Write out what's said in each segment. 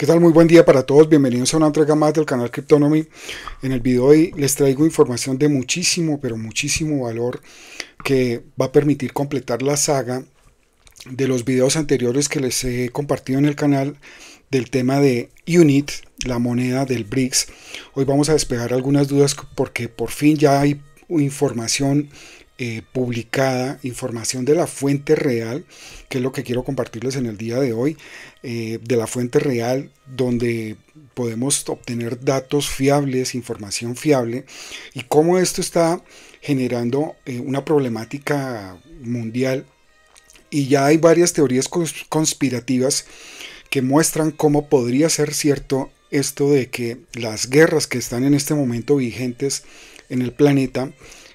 ¿Qué tal? Muy buen día para todos. Bienvenidos a una entrega más del canal Cryptonomy. En el video de hoy les traigo información de muchísimo, pero muchísimo valor que va a permitir completar la saga de los videos anteriores que les he compartido en el canal del tema de UNIT, la moneda del BRICS. Hoy vamos a despejar algunas dudas porque por fin ya hay información eh, publicada, información de la fuente real, que es lo que quiero compartirles en el día de hoy, eh, de la fuente real donde podemos obtener datos fiables, información fiable, y cómo esto está generando eh, una problemática mundial. Y ya hay varias teorías conspirativas que muestran cómo podría ser cierto esto de que las guerras que están en este momento vigentes en el planeta,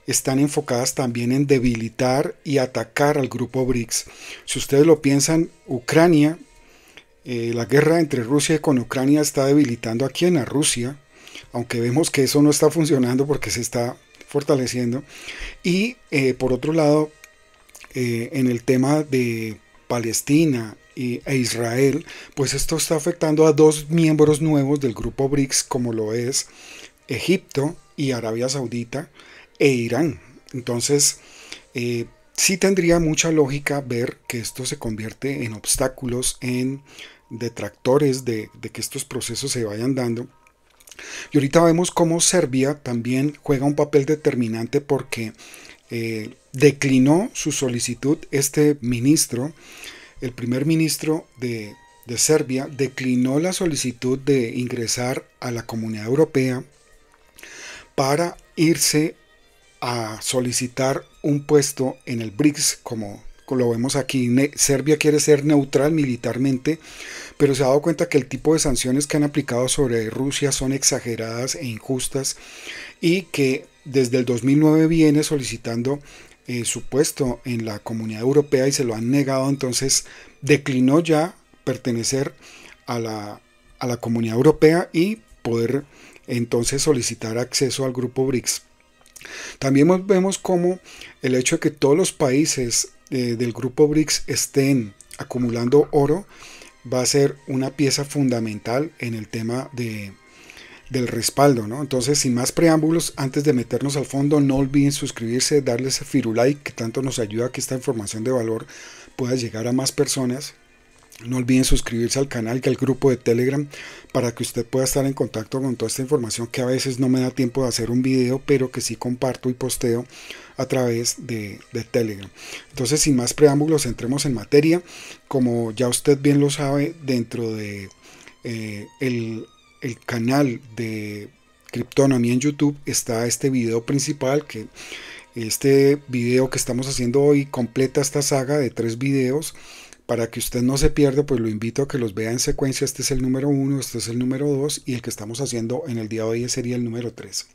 están enfocadas también en debilitar y atacar al grupo BRICS. Si ustedes lo piensan, Ucrania, eh, la guerra entre Rusia y con Ucrania está debilitando aquí en a Rusia, aunque vemos que eso no está funcionando porque se está fortaleciendo. Y eh, por otro lado, eh, en el tema de Palestina y, e Israel, pues esto está afectando a dos miembros nuevos del grupo BRICS, como lo es Egipto y Arabia Saudita, e Irán. Entonces, eh, sí tendría mucha lógica ver que esto se convierte en obstáculos, en detractores de, que estos procesos se vayan dando. Y ahorita vemos cómo Serbia también juega un papel determinante porque eh, declinó su solicitud este ministro, el primer ministro de, de, Serbia, declinó la solicitud de ingresar a la Comunidad Europea para irse a solicitar un puesto en el BRICS, como lo vemos aquí. Serbia quiere ser neutral militarmente, pero se ha dado cuenta que el tipo de sanciones que han aplicado sobre Rusia son exageradas e injustas y que desde el 2009 viene solicitando eh, su puesto en la comunidad europea y se lo han negado, entonces declinó ya pertenecer a la, a la comunidad europea y poder entonces solicitar acceso al grupo BRICS. También vemos cómo el hecho de que todos los países eh, del grupo BRICS estén acumulando oro va a ser una pieza fundamental en el tema de, del respaldo. Entonces, sin más preámbulos, antes de meternos al fondo, no olviden suscribirse, darle ese firulike que tanto nos ayuda a que esta información de valor pueda llegar a más personas no olviden suscribirse al canal que al grupo de Telegram para que usted pueda estar en contacto con toda esta información que a veces no me da tiempo de hacer un video, pero que sí comparto y posteo a través de, Telegram. Entonces, sin más preámbulos, entremos en materia. Como ya usted bien lo sabe, dentro de eh, el, canal de Criptonomía en YouTube está este video principal que este video que estamos haciendo hoy completa esta saga de tres videos para que usted no se pierda, pues lo invito a que los vea en secuencia. Este es el número 1, este es el número 2 y el que estamos haciendo en el día de hoy sería el número 3.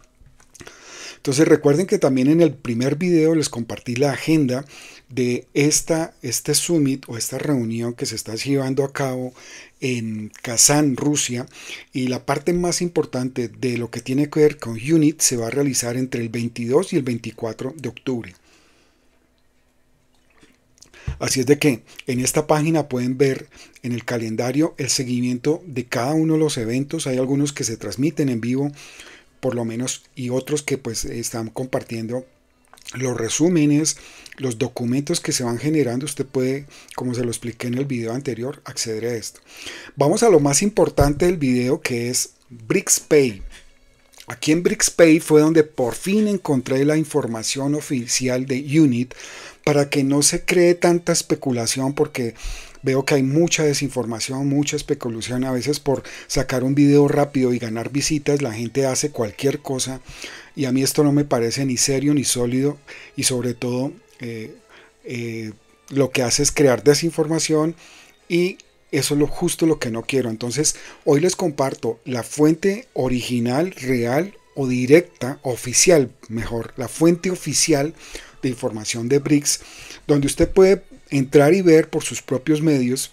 Entonces recuerden que también en el primer video les compartí la agenda de esta, este summit o esta reunión que se está llevando a cabo en Kazán, Rusia, y la parte más importante de lo que tiene que ver con UNIT se va a realizar entre el 22 y el 24 de octubre. Así es de que en esta página pueden ver en el calendario el seguimiento de cada uno de los eventos. Hay algunos que se transmiten en vivo, por lo menos, y otros que pues están compartiendo los resúmenes, los documentos que se van generando, usted puede, como se lo expliqué en el video anterior, acceder a esto. Vamos a lo más importante del video que es pay Aquí en BricsPay fue donde por fin encontré la información oficial de Unit para que no se cree tanta especulación, porque veo que hay mucha desinformación, mucha especulación, a veces por sacar un video rápido y ganar visitas, la gente hace cualquier cosa y a mí esto no me parece ni serio ni sólido y sobre todo eh, eh, lo que hace es crear desinformación y eso es lo justo lo que no quiero. Entonces, hoy les comparto la fuente original, real o directa, oficial, mejor, la fuente oficial de información de BRICS, donde usted puede entrar y ver por sus propios medios.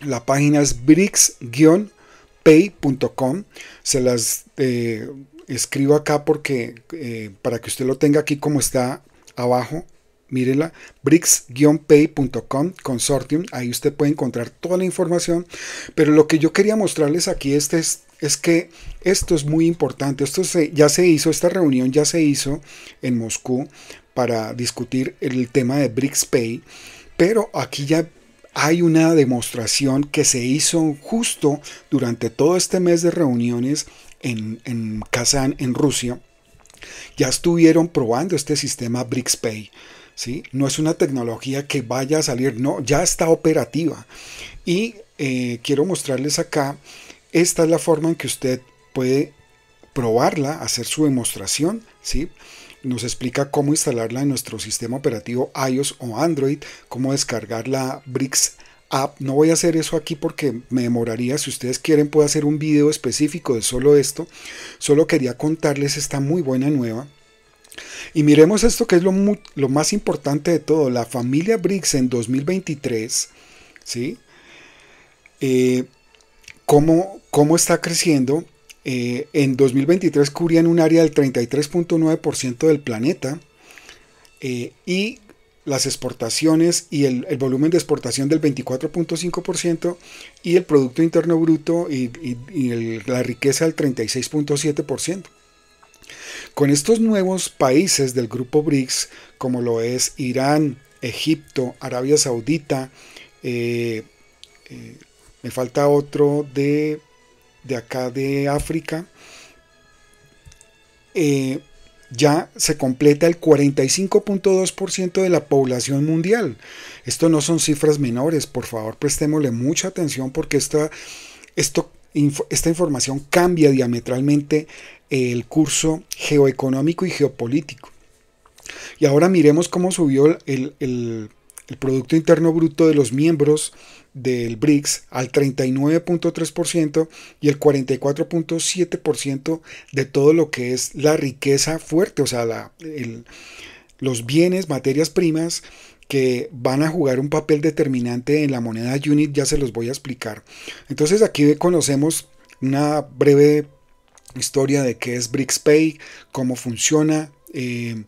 La página es BRICS-pay.com. Se las eh, escribo acá porque eh, para que usted lo tenga aquí como está abajo mírenla, brics-pay.com consortium, ahí usted puede encontrar toda la información, pero lo que yo quería mostrarles aquí este es, es que esto es muy importante, esto se, ya se hizo, esta reunión ya se hizo en Moscú, para discutir el tema de pay pero aquí ya hay una demostración que se hizo justo durante todo este mes de reuniones en, en Kazán, en Rusia. Ya estuvieron probando este sistema pay ¿sí? No es una tecnología que vaya a salir, no, ya está operativa. Y eh, quiero mostrarles acá, esta es la forma en que usted puede probarla, hacer su demostración. ¿sí? nos explica cómo instalarla en nuestro sistema operativo iOS o Android, cómo descargar la brix App. No voy a hacer eso aquí porque me demoraría. Si ustedes quieren, puedo hacer un video específico de solo esto. Solo quería contarles esta muy buena nueva. Y miremos esto que es lo, más importante de todo. La familia brix en 2023, ¿sí? Eh, cómo, ¿Cómo está creciendo? Eh, en 2023 cubrían un área del 33.9% del planeta eh, y las exportaciones y el, volumen de exportación del 24.5% y el Producto Interno Bruto y, la riqueza del 36.7%. Con estos nuevos países del grupo BRICS, como lo es Irán, Egipto, Arabia Saudita, eh, me falta otro de de acá de África, eh, ya se completa el 45.2% de la población mundial. Esto no son cifras menores, por favor prestémosle mucha atención porque esta, esta información cambia diametralmente eh, el curso geoeconómico y geopolítico. Y ahora miremos cómo subió el el Producto Interno Bruto de los miembros del BRICS al 39.3% y el 44.7% de todo lo que es la riqueza fuerte, o sea, los bienes, materias primas que van a jugar un papel determinante en la moneda unit, ya se los voy a explicar. Entonces aquí conocemos una breve historia de qué es BRICS Pay, cómo funciona, eh,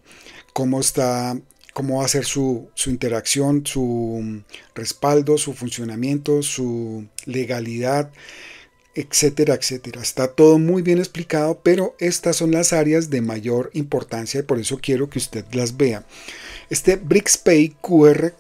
cómo está cómo va a ser su, interacción, su mm, respaldo, su funcionamiento, su legalidad, etcétera, etcétera. Está todo muy bien explicado, pero estas son las áreas de mayor importancia y por eso quiero que usted las vea. Este BrixPay QR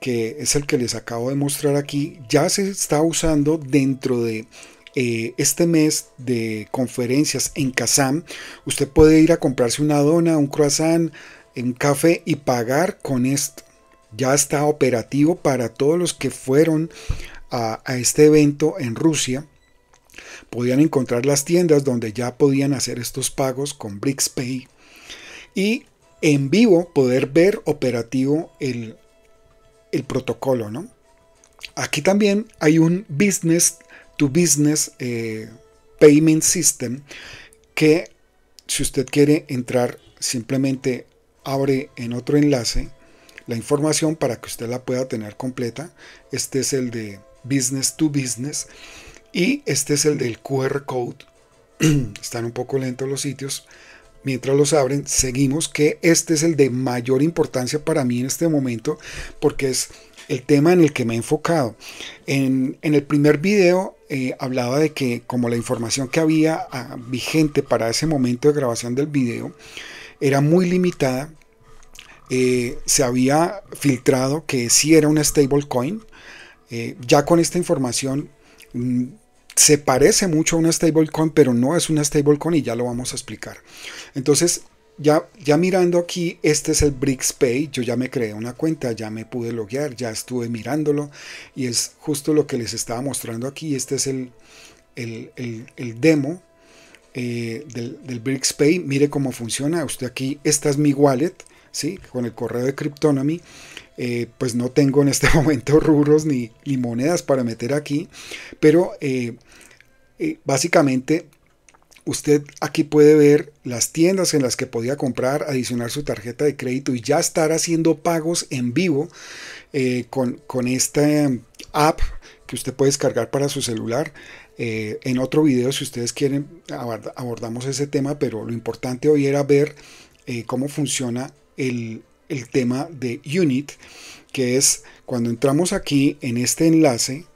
que es el que les acabo de mostrar aquí, ya se está usando dentro de eh, este mes de conferencias en Kazam. Usted puede ir a comprarse una dona, un croissant, en café y pagar con esto. Ya está operativo para todos los que fueron a, este evento en Rusia. Podían encontrar las tiendas donde ya podían hacer estos pagos con Pay Y en vivo poder ver operativo el, protocolo, ¿no? Aquí también hay un business to business eh, payment system que si usted quiere entrar simplemente abre en otro enlace la información para que usted la pueda tener completa. Este es el de Business to Business y este es el del QR Code. Están un poco lentos los sitios. Mientras los abren, seguimos que este es el de mayor importancia para mí en este momento porque es el tema en el que me he enfocado. En, el primer video eh, hablaba de que como la información que había ah, vigente para ese momento de grabación del video era muy limitada, eh, se había filtrado que si era una stablecoin. Eh, ya con esta información mm, se parece mucho a una stablecoin, pero no es una stablecoin y ya lo vamos a explicar. Entonces, ya, ya mirando aquí, este es el Pay Yo ya me creé una cuenta, ya me pude loguear, ya estuve mirándolo y es justo lo que les estaba mostrando aquí. Este es el, el, el, demo eh, del, del Pay Mire cómo funciona. Usted aquí, esta es mi wallet con el correo de Cryptonomy, eh, pues no tengo en este momento rubros ni, monedas para meter aquí, pero eh, eh, básicamente usted aquí puede ver las tiendas en las que podía comprar, adicionar su tarjeta de crédito y ya estar haciendo pagos en vivo con, esta em, app que usted puede descargar para su celular. en otro video, si ustedes quieren, abordamos ese tema, pero lo importante hoy era ver cómo funciona el, tema de unit, que es cuando entramos aquí en este enlace,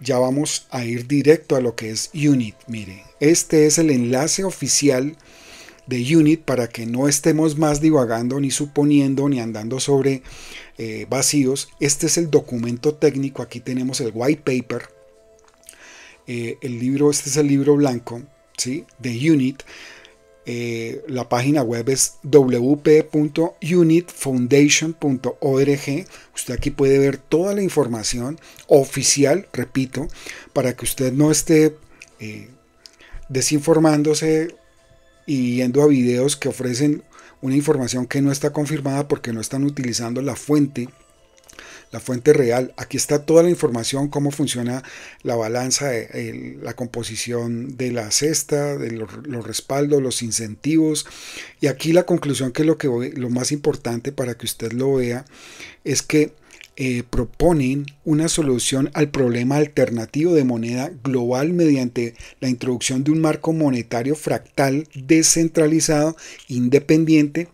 ya vamos a ir directo a lo que es unit. Mire, este es el enlace oficial de unit para que no estemos más divagando ni suponiendo ni andando sobre eh, vacíos. Este es el documento técnico, aquí tenemos el white paper, eh, el libro, este es el libro blanco ¿sí? de unit eh, la página web es wp.unitfoundation.org. Usted aquí puede ver toda la información oficial, repito, para que usted no esté eh, desinformándose y yendo a videos que ofrecen una información que no está confirmada porque no están utilizando la fuente la fuente real. Aquí está toda la información, cómo funciona la balanza, la composición de la cesta, de los, respaldos, los incentivos. Y aquí la conclusión que es lo, que lo más importante para que usted lo vea es que eh, proponen una solución al problema alternativo de moneda global mediante la introducción de un marco monetario fractal descentralizado, independiente,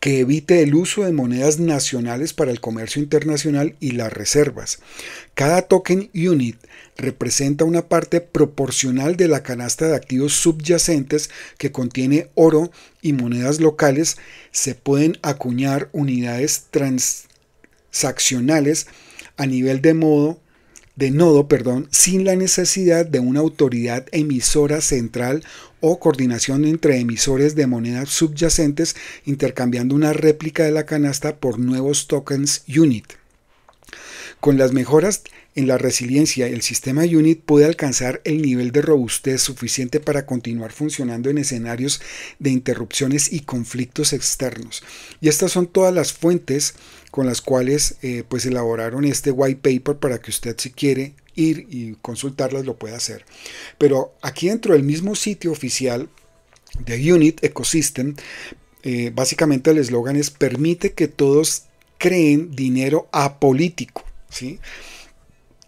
que evite el uso de monedas nacionales para el comercio internacional y las reservas. Cada token unit representa una parte proporcional de la canasta de activos subyacentes que contiene oro y monedas locales. Se pueden acuñar unidades transaccionales a nivel de modo de nodo, perdón, sin la necesidad de una autoridad emisora central o coordinación entre emisores de monedas subyacentes intercambiando una réplica de la canasta por nuevos tokens UNIT. Con las mejoras en la resiliencia, el sistema UNIT puede alcanzar el nivel de robustez suficiente para continuar funcionando en escenarios de interrupciones y conflictos externos. Y estas son todas las fuentes con las cuales eh, pues elaboraron este white paper para que usted si quiere ir y consultarlas lo puede hacer. Pero aquí dentro del mismo sitio oficial de Unit Ecosystem, eh, básicamente el eslogan es permite que todos creen dinero apolítico. ¿sí?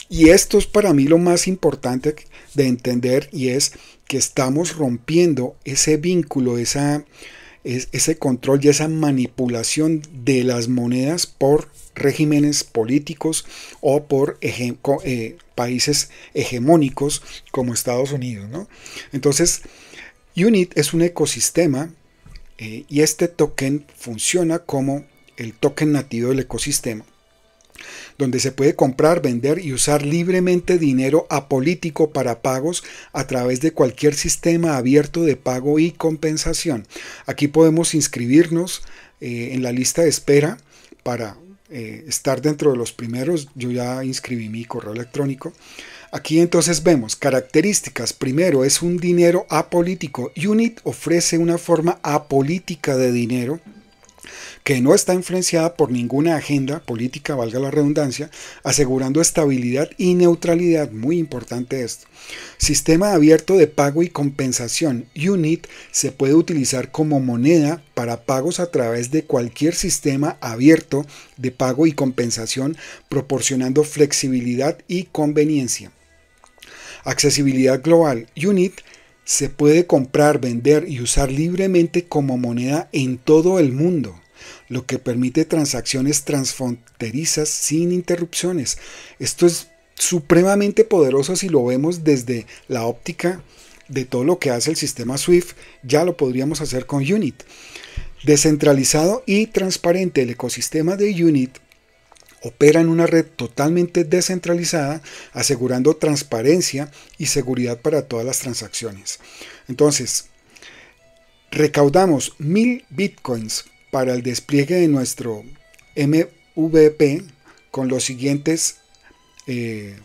Y esto es para mí lo más importante de entender y es que estamos rompiendo ese vínculo, esa ese control y esa manipulación de las monedas por regímenes políticos o por eh, países hegemónicos como Estados Unidos. Entonces, UNIT es un ecosistema eh, y este token funciona como el token nativo del ecosistema donde se puede comprar, vender y usar libremente dinero apolítico para pagos a través de cualquier sistema abierto de pago y compensación. Aquí podemos inscribirnos eh, en la lista de espera para eh, estar dentro de los primeros. Yo ya inscribí mi correo electrónico. Aquí entonces vemos características. Primero, es un dinero apolítico. UNIT ofrece una forma apolítica de dinero que no está influenciada por ninguna agenda política, valga la redundancia, asegurando estabilidad y neutralidad, muy importante esto. Sistema abierto de pago y compensación, UNIT, se puede utilizar como moneda para pagos a través de cualquier sistema abierto de pago y compensación, proporcionando flexibilidad y conveniencia. Accesibilidad global, UNIT, se puede comprar, vender y usar libremente como moneda en todo el mundo lo que permite transacciones transfronterizas sin interrupciones. Esto es supremamente poderoso si lo vemos desde la óptica de todo lo que hace el sistema SWIFT, ya lo podríamos hacer con UNIT. Descentralizado y transparente, el ecosistema de UNIT opera en una red totalmente descentralizada, asegurando transparencia y seguridad para todas las transacciones. Entonces, recaudamos mil bitcoins para el despliegue de nuestro MVP con los siguientes eh,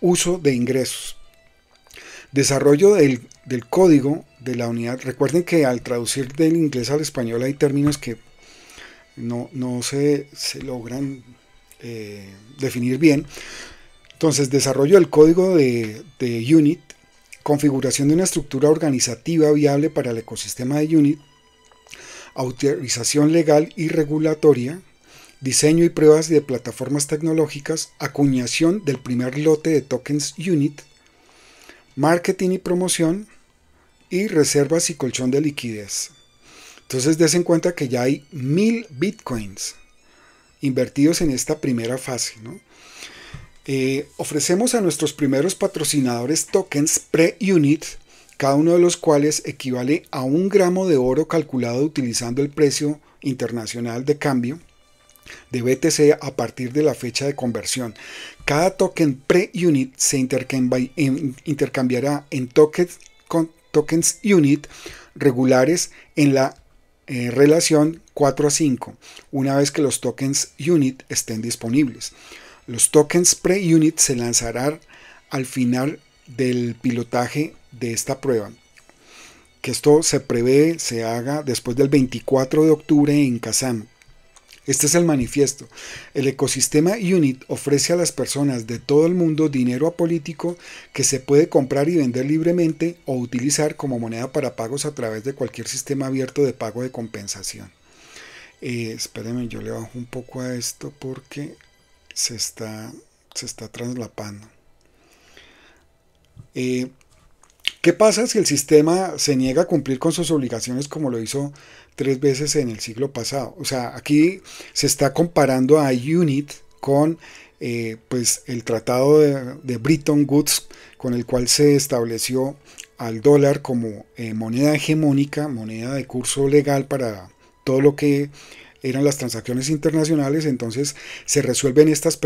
uso de ingresos. Desarrollo del, código de la unidad. Recuerden que al traducir del inglés al español hay términos que no, se, logran eh, definir bien. Entonces, desarrollo del código de unit, configuración de una estructura organizativa viable para el ecosistema de unit, autorización legal y regulatoria, diseño y pruebas de plataformas tecnológicas, acuñación del primer lote de tokens UNIT, marketing y promoción, y reservas y colchón de liquidez. Entonces des en cuenta que ya hay mil bitcoins invertidos en esta primera fase. Eh, ofrecemos a nuestros primeros patrocinadores tokens pre-unit cada uno de los cuales equivale a un gramo de oro calculado utilizando el precio internacional de cambio de BTC a partir de la fecha de conversión. Cada token pre-unit se intercambiará en tokens, unit regulares en la eh, relación 4 a 5, una vez que los tokens unit estén disponibles. Los tokens pre-unit se lanzarán al final del pilotaje de esta prueba. Que esto se prevé se haga después del 24 de octubre en Kazán. Este es el manifiesto. El ecosistema UNIT ofrece a las personas de todo el mundo dinero apolítico que se puede comprar y vender libremente o utilizar como moneda para pagos a través de cualquier sistema abierto de pago de compensación. Eh, espérenme, yo le bajo un poco a esto porque se está, se está traslapando. Eh, ¿Qué pasa si el sistema se niega a cumplir con sus obligaciones como lo hizo tres veces en el siglo pasado? O sea, aquí se está comparando a UNIT con eh, pues el tratado de, Bretton Woods con el cual se estableció al dólar como eh, moneda hegemónica, moneda de curso legal para todo lo que eran las transacciones internacionales, entonces se resuelven estas,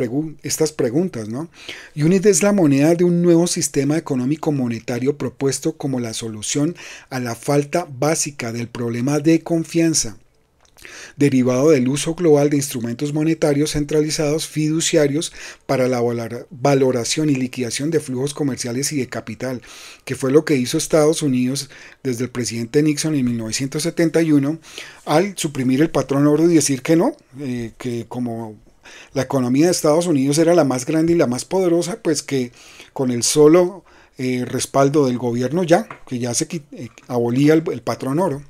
estas preguntas. ¿no? UNIT es la moneda de un nuevo sistema económico monetario propuesto como la solución a la falta básica del problema de confianza derivado del uso global de instrumentos monetarios centralizados fiduciarios para la valoración y liquidación de flujos comerciales y de capital, que fue lo que hizo Estados Unidos desde el presidente Nixon en 1971 al suprimir el patrón oro y decir que no, eh, que como la economía de Estados Unidos era la más grande y la más poderosa, pues que con el solo eh, respaldo del gobierno ya, que ya se eh, abolía el patrón oro.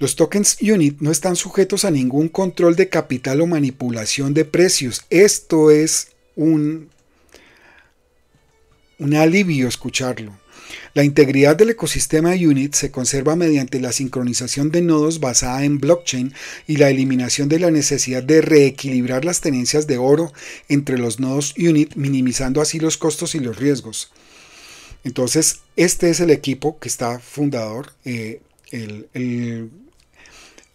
Los tokens unit no están sujetos a ningún control de capital o manipulación de precios. Esto es un, un alivio escucharlo. La integridad del ecosistema Unit se conserva mediante la sincronización de nodos basada en blockchain y la eliminación de la necesidad de reequilibrar las tenencias de oro entre los nodos Unit, minimizando así los costos y los riesgos. Entonces, este es el equipo que está fundador, eh, el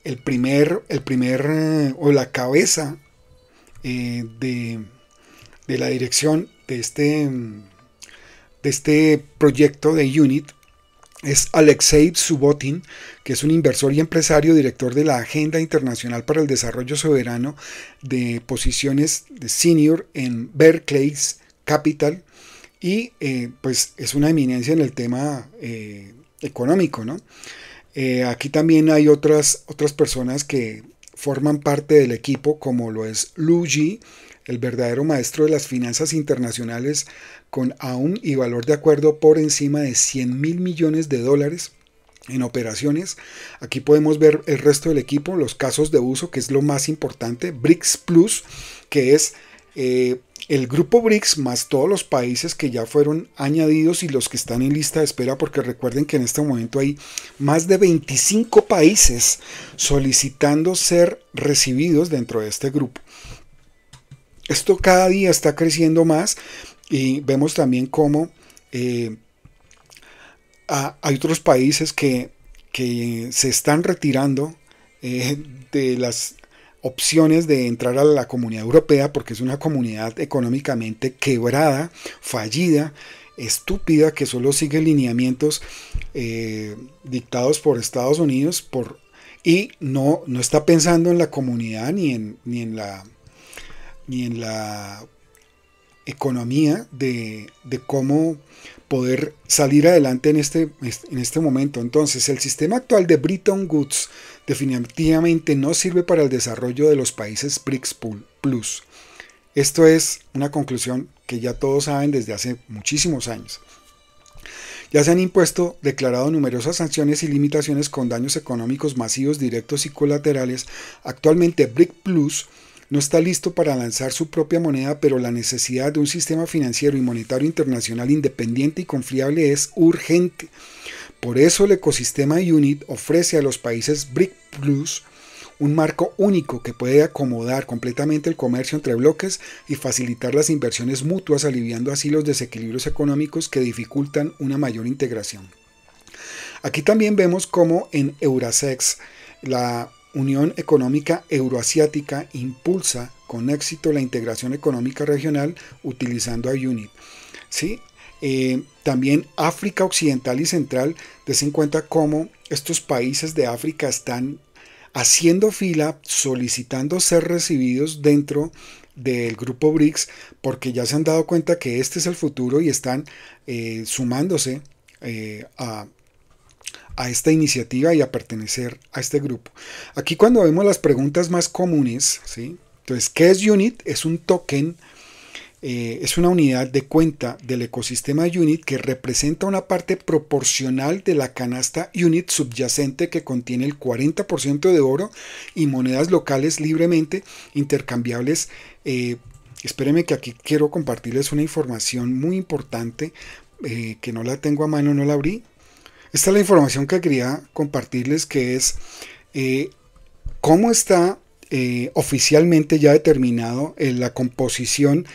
el primer, el primer eh, o la cabeza eh, de, la dirección de este, de este proyecto de Unit es Alexei Subotin, que es un inversor y empresario, director de la Agenda Internacional para el Desarrollo Soberano de posiciones de senior en Berkeley's Capital y eh, pues es una eminencia en el tema económico, ¿no? Eh, aquí también hay otras, otras personas que forman parte del equipo, como lo es Luigi, el verdadero maestro de las finanzas internacionales, con aún y valor de acuerdo por encima de 100 mil millones de dólares en operaciones. Aquí podemos ver el resto del equipo, los casos de uso, que es lo más importante, BRICS Plus, que es... Eh, el grupo BRICS más todos los países que ya fueron añadidos y los que están en lista de espera, porque recuerden que en este momento hay más de 25 países solicitando ser recibidos dentro de este grupo. Esto cada día está creciendo más y vemos también cómo eh, hay otros países que, se están retirando eh, de las opciones de entrar a la comunidad europea porque es una comunidad económicamente quebrada, fallida, estúpida, que solo sigue lineamientos eh, dictados por Estados Unidos por, y no, no está pensando en la comunidad ni en, ni en la ni en la economía de, cómo poder salir adelante en este, en este momento. Entonces, el sistema actual de Bretton Goods definitivamente no sirve para el desarrollo de los países BRICS Plus. Esto es una conclusión que ya todos saben desde hace muchísimos años. Ya se han impuesto, declarado numerosas sanciones y limitaciones con daños económicos masivos, directos y colaterales. Actualmente BRICS Plus no está listo para lanzar su propia moneda, pero la necesidad de un sistema financiero y monetario internacional independiente y confiable es urgente. Por eso el ecosistema UNIT ofrece a los países BRIC Plus un marco único que puede acomodar completamente el comercio entre bloques y facilitar las inversiones mutuas, aliviando así los desequilibrios económicos que dificultan una mayor integración. Aquí también vemos cómo en Eurasex la Unión Económica Euroasiática impulsa con éxito la integración económica regional utilizando a UNIP. ¿sí? Eh, también África Occidental y Central, desen cuenta cómo estos países de África están haciendo fila, solicitando ser recibidos dentro del grupo BRICS, porque ya se han dado cuenta que este es el futuro y están eh, sumándose eh, a a esta iniciativa y a pertenecer a este grupo. Aquí cuando vemos las preguntas más comunes, ¿sí? Entonces, ¿qué es UNIT? Es un token, eh, es una unidad de cuenta del ecosistema UNIT que representa una parte proporcional de la canasta UNIT subyacente que contiene el 40% de oro y monedas locales libremente intercambiables. Eh, espérenme que aquí quiero compartirles una información muy importante eh, que no la tengo a mano, no la abrí, esta es la información que quería compartirles, que es eh, cómo está eh, oficialmente ya determinado eh, la composición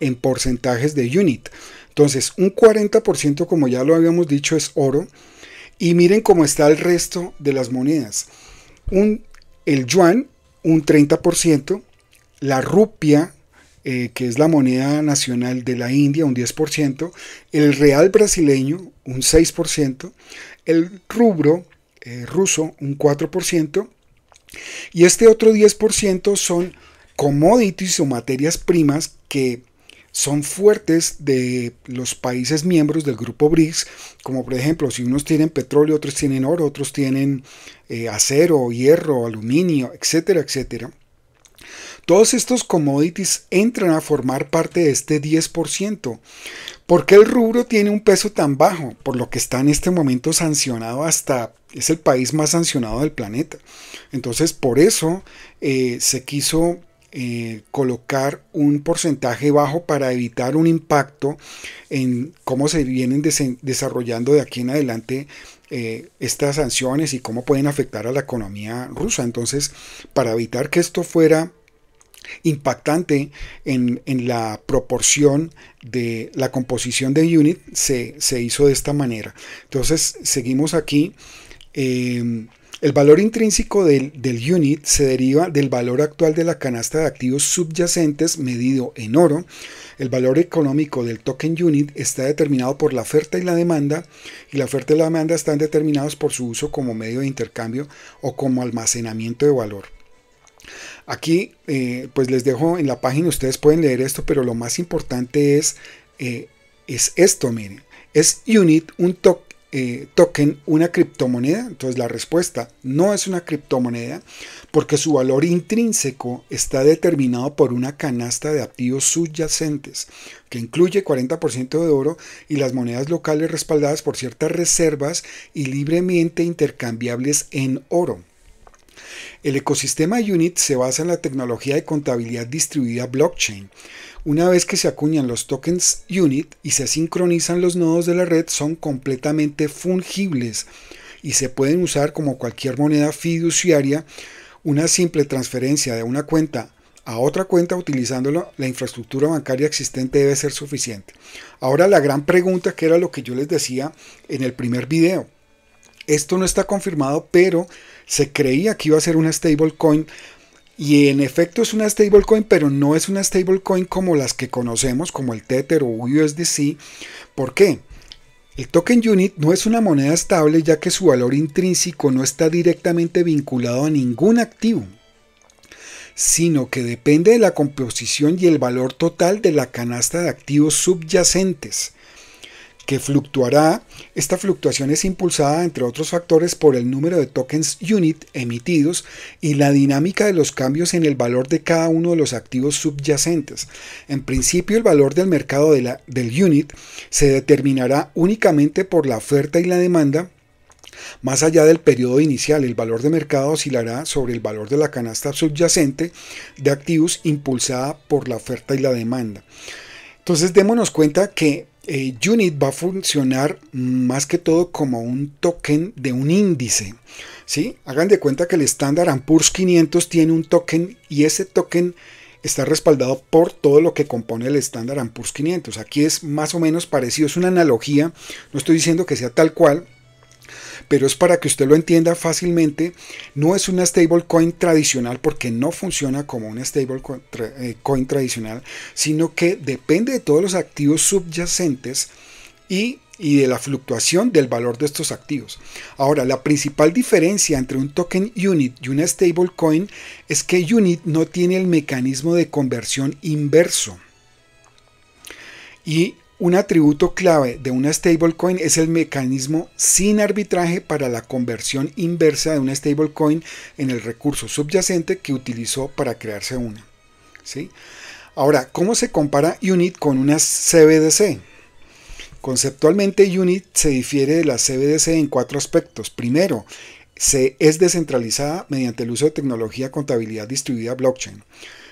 en porcentajes de unit. Entonces, un 40%, como ya lo habíamos dicho, es oro. Y miren cómo está el resto de las monedas. Un, el yuan, un 30%, la rupia, eh, que es la moneda nacional de la India, un 10%, el real brasileño, un 6%, el rubro eh, ruso, un 4%, y este otro 10% son commodities o materias primas que son fuertes de los países miembros del grupo BRICS, como por ejemplo si unos tienen petróleo, otros tienen oro, otros tienen eh, acero, hierro, aluminio, etcétera, etcétera. Todos estos commodities entran a formar parte de este 10%. ¿Por qué el rubro tiene un peso tan bajo? Por lo que está en este momento sancionado hasta, es el país más sancionado del planeta. Entonces, por eso eh, se quiso eh, colocar un porcentaje bajo para evitar un impacto en cómo se vienen desarrollando de aquí en adelante eh, estas sanciones y cómo pueden afectar a la economía rusa. Entonces, para evitar que esto fuera impactante en, la proporción de la composición de unit se, hizo de esta manera. Entonces seguimos aquí. Em, el valor intrínseco del, del unit se deriva del valor actual de la canasta de activos subyacentes medido en oro. El valor económico del token unit está determinado por la oferta y la demanda y la oferta y la demanda están determinados por su uso como medio de intercambio o como almacenamiento de valor. Aquí eh, pues les dejo en la página, ustedes pueden leer esto, pero lo más importante es, eh, es esto, miren. Es UNIT un eh, token, una criptomoneda. Entonces la respuesta no es una criptomoneda porque su valor intrínseco está determinado por una canasta de activos subyacentes que incluye 40% de oro y las monedas locales respaldadas por ciertas reservas y libremente intercambiables en oro. El ecosistema Unit se basa en la tecnología de contabilidad distribuida blockchain. Una vez que se acuñan los tokens Unit y se sincronizan los nodos de la red, son completamente fungibles y se pueden usar como cualquier moneda fiduciaria. Una simple transferencia de una cuenta a otra cuenta utilizando la infraestructura bancaria existente debe ser suficiente. Ahora la gran pregunta que era lo que yo les decía en el primer video. Esto no está confirmado, pero se creía que iba a ser una stablecoin y en efecto es una stablecoin, pero no es una stablecoin como las que conocemos, como el Tether o USDC. ¿Por qué? El token unit no es una moneda estable ya que su valor intrínseco no está directamente vinculado a ningún activo, sino que depende de la composición y el valor total de la canasta de activos subyacentes que fluctuará. Esta fluctuación es impulsada, entre otros factores, por el número de tokens unit emitidos y la dinámica de los cambios en el valor de cada uno de los activos subyacentes. En principio, el valor del mercado de la, del unit se determinará únicamente por la oferta y la demanda más allá del periodo inicial, el valor de mercado oscilará sobre el valor de la canasta subyacente de activos impulsada por la oferta y la demanda. Entonces démonos cuenta que eh, Unit va a funcionar más que todo como un token de un índice. ¿sí? Hagan de cuenta que el estándar ampurs 500 tiene un token y ese token está respaldado por todo lo que compone el estándar ampurs 500. Aquí es más o menos parecido, es una analogía, no estoy diciendo que sea tal cual, pero es para que usted lo entienda fácilmente, no es una stablecoin tradicional porque no funciona como una stablecoin eh, coin tradicional, sino que depende de todos los activos subyacentes y y de la fluctuación del valor de estos activos. Ahora, la principal diferencia entre un token unit y una stablecoin es que unit no tiene el mecanismo de conversión inverso. Y un atributo clave de una stablecoin es el mecanismo sin arbitraje para la conversión inversa de una stablecoin en el recurso subyacente que utilizó para crearse una. ¿Sí? Ahora, ¿cómo se compara UNIT con una CBDC? Conceptualmente, UNIT se difiere de la CBDC en cuatro aspectos. Primero, se es descentralizada mediante el uso de tecnología contabilidad distribuida blockchain.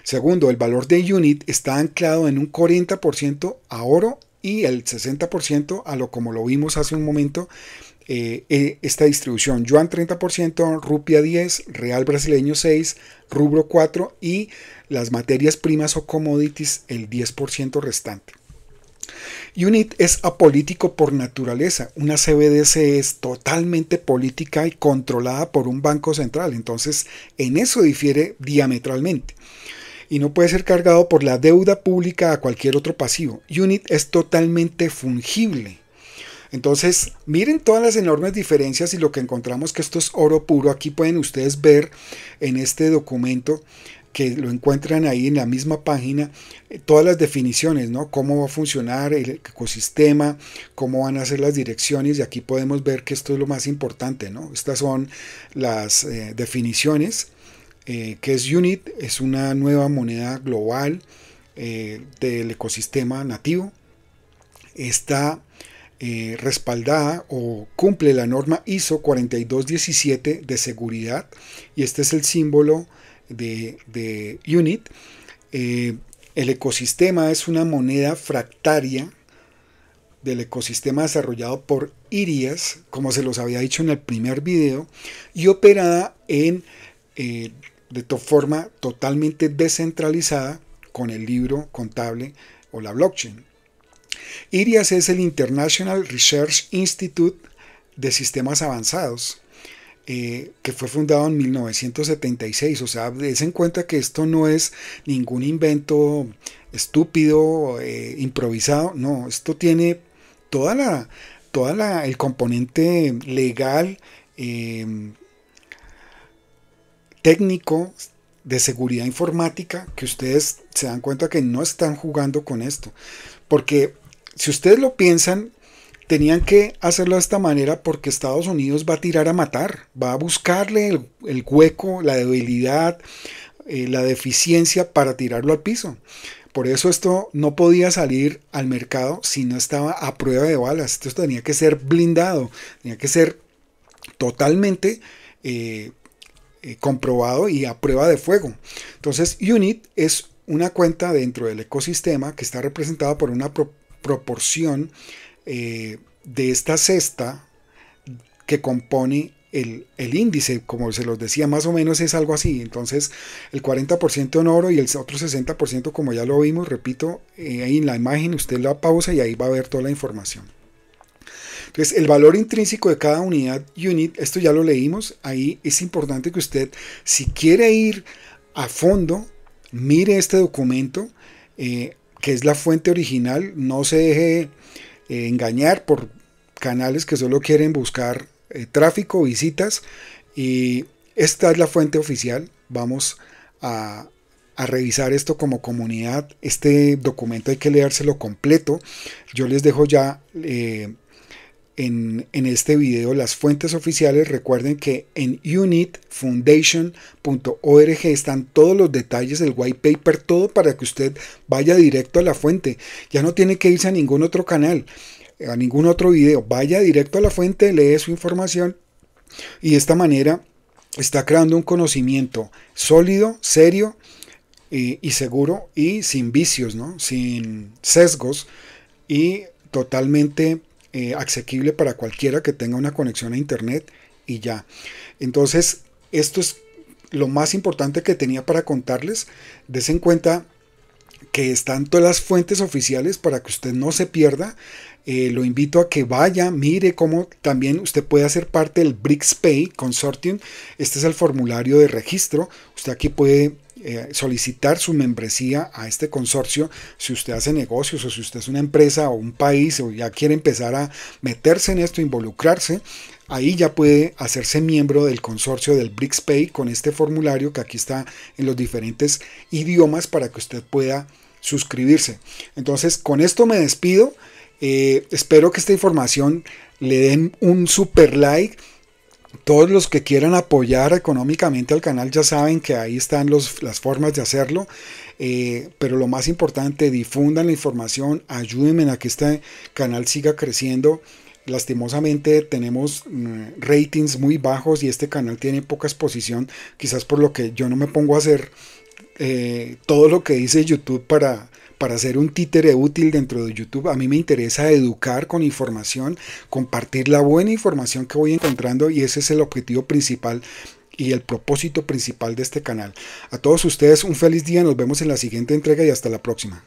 Segundo, el valor de UNIT está anclado en un 40% a oro y el 60% a lo como lo vimos hace un momento eh, eh, esta distribución. Yuan 30%, rupia 10, real brasileño 6, rubro 4 y las materias primas o commodities el 10% restante. UNIT es apolítico por naturaleza. Una CBDC es totalmente política y controlada por un banco central. Entonces, en eso difiere diametralmente y no puede ser cargado por la deuda pública a cualquier otro pasivo. UNIT es totalmente fungible. Entonces, miren todas las enormes diferencias y lo que encontramos que esto es oro puro. Aquí pueden ustedes ver en este documento que lo encuentran ahí en la misma página, eh, todas las definiciones, ¿no? Cómo va a funcionar el ecosistema, cómo van a ser las direcciones, y aquí podemos ver que esto es lo más importante, ¿no? Estas son las eh, definiciones eh, que es UNIT, es una nueva moneda global eh, del ecosistema nativo. Está eh, respaldada o cumple la norma ISO 4217 de seguridad y este es el símbolo de, de UNIT. el ecosistema es una moneda fractaria del ecosistema desarrollado por IRIAS, como se los había dicho en el primer video, y operada en de forma totalmente descentralizada con el libro contable o la blockchain. IRIAS es el International Research Institute de Sistemas Avanzados, eh, que fue fundado en 1976. O sea, des en cuenta que esto no es ningún invento estúpido, eh, improvisado. No, esto tiene toda la, toda la, el componente legal, eh, técnico de seguridad informática que ustedes se dan cuenta que no están jugando con esto. Porque si ustedes lo piensan, tenían que hacerlo de esta manera porque Estados Unidos va a tirar a matar, va a buscarle el, hueco, la debilidad, eh, la deficiencia para tirarlo al piso. Por eso esto no podía salir al mercado si no estaba a prueba de balas. Esto tenía que ser blindado, tenía que ser totalmente eh, eh, comprobado y a prueba de fuego. Entonces, unit es una cuenta dentro del ecosistema que está representada por una proporción eh, de esta cesta que compone el, índice, como se los decía, más o menos es algo así. Entonces, el 40% en oro y el otro 60%, como ya lo vimos, repito, eh, ahí en la imagen usted la pausa y ahí va a ver toda la información. Entonces, el valor intrínseco de cada unidad, unit, esto ya lo leímos, ahí es importante que usted, si quiere ir a fondo, mire este documento, eh, que es la fuente original, no se deje eh, engañar por canales que solo quieren buscar eh, tráfico, visitas, y esta es la fuente oficial, vamos a, a revisar esto como comunidad. Este documento hay que leérselo completo. Yo les dejo ya en, este video las fuentes oficiales. Recuerden que en unitfoundation.org están todos los detalles del white paper, todo para que usted vaya directo a la fuente. Ya no tiene que irse a ningún otro canal, a ningún otro video. Vaya directo a la fuente, lee su información y de esta manera está creando un conocimiento sólido, serio y, eh, y seguro y sin vicios, ¿no? sin sesgos y totalmente eh, asequible para cualquiera que tenga una conexión a internet y ya. Entonces, esto es lo más importante que tenía para contarles. Des en cuenta que están todas las fuentes oficiales para que usted no se pierda. Eh, lo invito a que vaya, mire cómo también usted puede hacer parte del BRICS Pay Consortium. Este es el formulario de registro. Usted aquí puede eh, solicitar su membresía a este consorcio si usted hace negocios o si usted es una empresa o un país o ya quiere empezar a meterse en esto, involucrarse. Ahí ya puede hacerse miembro del consorcio del pay con este formulario que aquí está en los diferentes idiomas para que usted pueda suscribirse. Entonces, con esto me despido. Eh, espero que esta información le den un super like todos los que quieran apoyar económicamente al canal ya saben que ahí están las formas de hacerlo. Eh, pero lo más importante, difundan la información, ayúdenme a que este canal siga creciendo. Lastimosamente tenemos mm, ratings muy bajos y este canal tiene poca exposición, quizás por lo que yo no me pongo a hacer eh, todo lo que dice YouTube para para ser un títere útil dentro de YouTube, a mí me interesa educar con información, compartir la buena información que voy encontrando y ese es el objetivo principal y el propósito principal de este canal. A todos ustedes un feliz día, nos vemos en la siguiente entrega y hasta la próxima.